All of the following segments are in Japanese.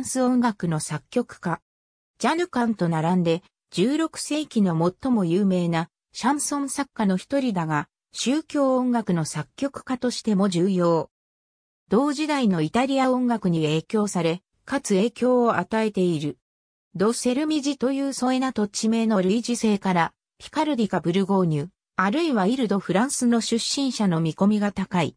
ンス音楽の作曲家。ジャヌカンと並んで、16世紀の最も有名なシャンソン作家の一人だが、宗教音楽の作曲家としても重要。同時代のイタリア音楽に影響され、かつ影響を与えている。ド・セルミジという添え名と地名の類似性から、ピカルディかブルゴーニュ、あるいはイルド・フランスの出身者の見込みが高い。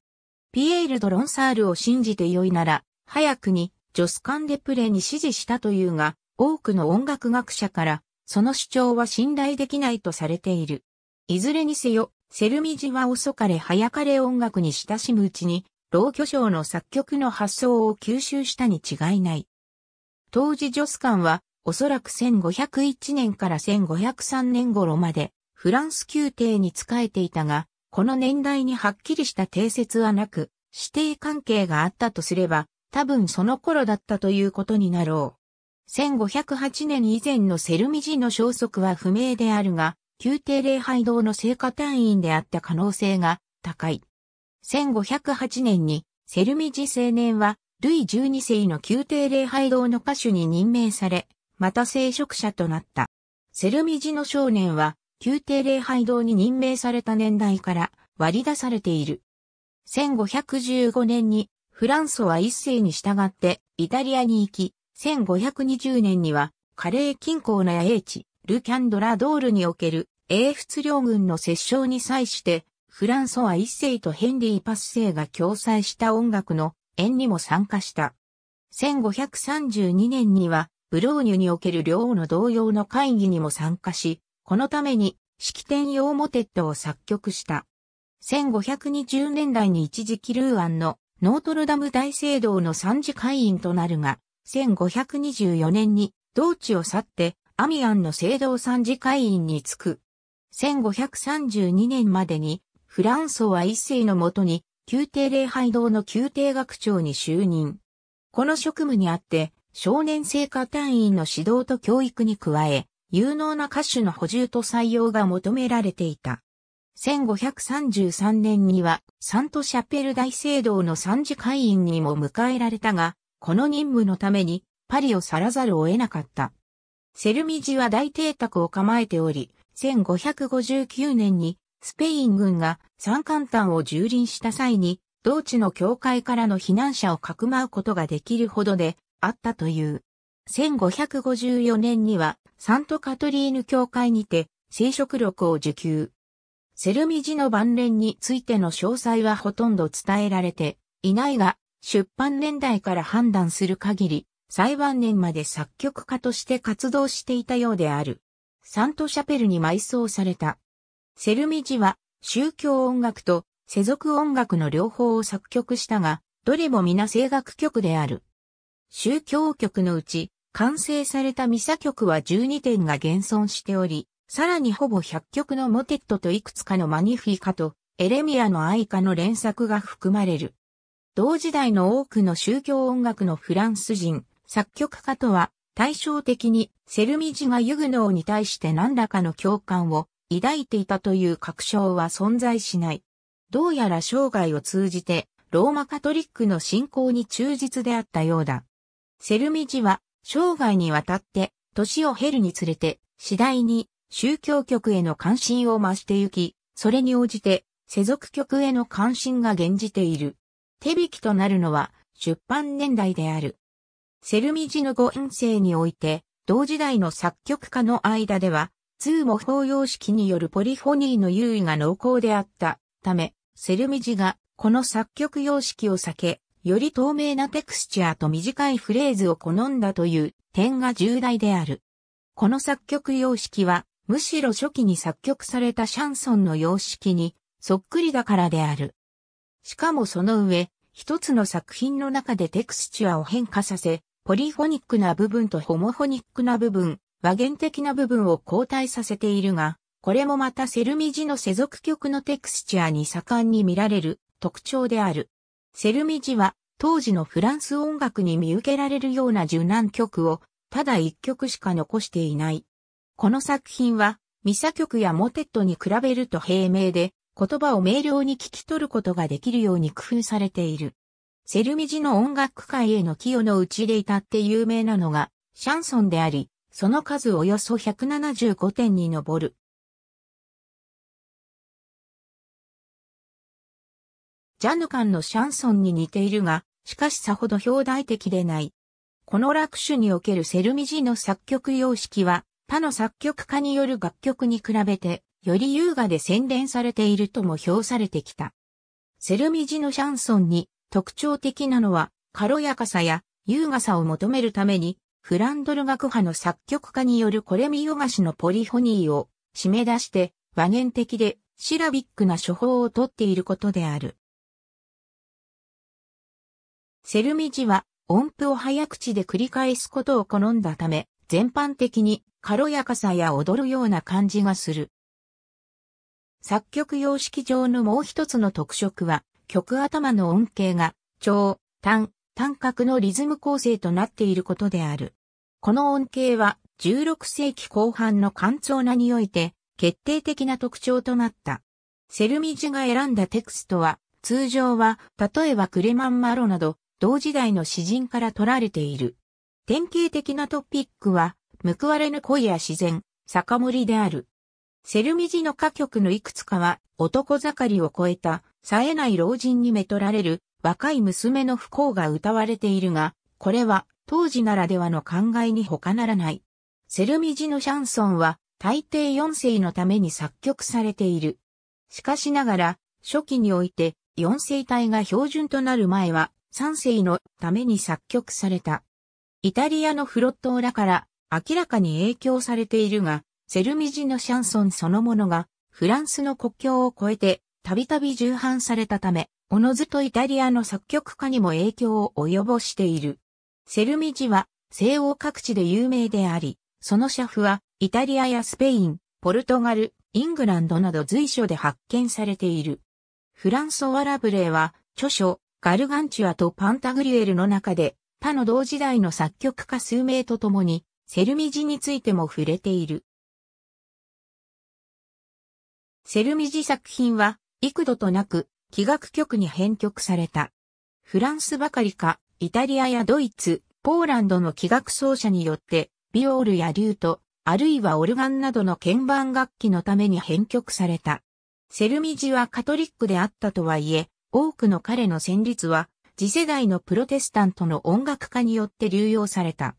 ピエール・ド・ロンサールを信じて良いなら、早くにジョス・カンデプレに支持したというが、多くの音楽学者から、その主張は信頼できないとされている。いずれにせよ、セルミジは遅かれ早かれ音楽に親しむうちに、老巨匠の作曲の発想を吸収したに違いない。当時ジョスカンは、おそらく1501年から1503年頃まで、フランス宮廷に仕えていたが、この年代にはっきりした定説はなく、指定関係があったとすれば、多分その頃だったということになろう。1508年以前のセルミジの消息は不明であるが、宮廷礼拝堂の聖火隊員であった可能性が高い。1508年にセルミジ青年は、ルイ12世の宮廷礼拝堂の歌手に任命され、また聖職者となった。セルミジの少年は、宮廷礼拝堂に任命された年代から割り出されている。1515年にフランソは一世に従ってイタリアに行き、1520年にはカレー近郊の野営地、ルキャンドラドールにおける英仏領軍の折衝に際して、フランソは一世とヘンリー・パスセイが共催した音楽の演にも参加した。1532年には、ブローニュにおける両王の同様の会議にも参加し、このために式典用モテットを作曲した。1520年代に一時期ルーアンのノートルダム大聖堂の参事会員となるが、1524年に同地を去ってアミアンの聖堂参事会員に就く。1532年までにフランソワ一世のもとに宮廷礼拝堂の宮廷学長に就任。この職務にあって少年聖歌隊員の指導と教育に加え、有能な歌手の補充と採用が求められていた。1533年にはサントシャペル大聖堂の三次会員にも迎えられたが、この任務のためにパリを去らざるを得なかった。セルミジは大邸宅を構えており、1559年にスペイン軍が三間端を蹂躙した際に、同地の教会からの避難者をかくまうことができるほどであったという。1554年にはサントカトリーヌ教会にて聖職録を受給。セルミジの晩年についての詳細はほとんど伝えられていないが、出版年代から判断する限り、最晩年まで作曲家として活動していたようである。サントシャペルに埋葬された。セルミジは宗教音楽と世俗音楽の両方を作曲したが、どれも皆声楽曲である。宗教曲のうち、完成されたミサ曲は12点が現存しており、さらにほぼ100曲のモテットといくつかのマニフィカとエレミアの愛歌の連作が含まれる。同時代の多くの宗教音楽のフランス人、作曲家とは対照的にセルミジがユグノーに対して何らかの共感を抱いていたという確証は存在しない。どうやら生涯を通じてローマカトリックの信仰に忠実であったようだ。セルミジは生涯にわたって年を経るにつれて次第に宗教局への関心を増してゆき、それに応じて世俗局への関心が減じている。手引きとなるのは出版年代である。セルミジの語遠征において、同時代の作曲家の間では、通模倣様式によるポリフォニーの優位が濃厚であったため、セルミジがこの作曲様式を避け、より透明なテクスチャーと短いフレーズを好んだという点が重大である。この作曲様式はむしろ初期に作曲されたシャンソンの様式にそっくりだからである。しかもその上、一つの作品の中でテクスチュアを変化させ、ポリフォニックな部分とホモフォニックな部分、和弦的な部分を交代させているが、これもまたセルミジの世俗曲のテクスチュアに盛んに見られる特徴である。セルミジは当時のフランス音楽に見受けられるような受難曲をただ一曲しか残していない。この作品は、ミサ曲やモテットに比べると平明で、言葉を明瞭に聞き取ることができるように工夫されている。セルミジの音楽界への寄与のうちで至って有名なのが、シャンソンであり、その数およそ175点に上る。ジャヌカンのシャンソンに似ているが、しかしさほど表題的でない。この楽種におけるセルミジの作曲様式は、他の作曲家による楽曲に比べて、より優雅で洗練されているとも評されてきた。セルミジのシャンソンに特徴的なのは、軽やかさや優雅さを求めるために、フランドル学派の作曲家によるコレミヨガシのポリフォニーを締め出して和言的でシラビックな処方をとっていることである。セルミジは音符を早口で繰り返すことを好んだため、全般的に軽やかさや踊るような感じがする。作曲様式上のもう一つの特色は、曲頭の音形が、長、短、短角のリズム構成となっていることである。この音形は、16世紀後半の乾燥なにおいて、決定的な特徴となった。セルミジが選んだテクストは、通常は、例えばクレマン・マロなど、同時代の詩人から取られている。典型的なトピックは、報われぬ恋や自然、酒盛りである。セルミジの歌曲のいくつかは、男盛りを超えた、冴えない老人にめとられる、若い娘の不幸が歌われているが、これは、当時ならではの考えに他ならない。セルミジのシャンソンは、大抵四世のために作曲されている。しかしながら、初期において、四世帯が標準となる前は、三世のために作曲された。イタリアのフロットーラから明らかに影響されているが、セルミジのシャンソンそのものがフランスの国境を越えてたびたび重版されたため、おのずとイタリアの作曲家にも影響を及ぼしている。セルミジは西欧各地で有名であり、その社譜はイタリアやスペイン、ポルトガル、イングランドなど随所で発見されている。フランソワ・ラブレーは著書ガルガンチュアとパンタグリエルの中で他の同時代の作曲家数名と共にセルミジについても触れている。セルミジ作品は幾度となく器楽曲に編曲された。フランスばかりか、イタリアやドイツ、ポーランドの器楽奏者によって、ビオールやリュート、あるいはオルガンなどの鍵盤楽器のために編曲された。セルミジはカトリックであったとはいえ、多くの彼の旋律は、次世代のプロテスタントの音楽家によって流用された。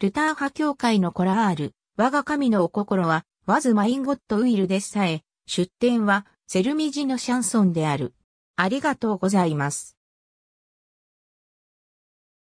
ルター派教会のコラール、我が神のお心は、わずマインゴットウイルでさえ、出典は、セルミジのシャンソンである。ありがとうございます。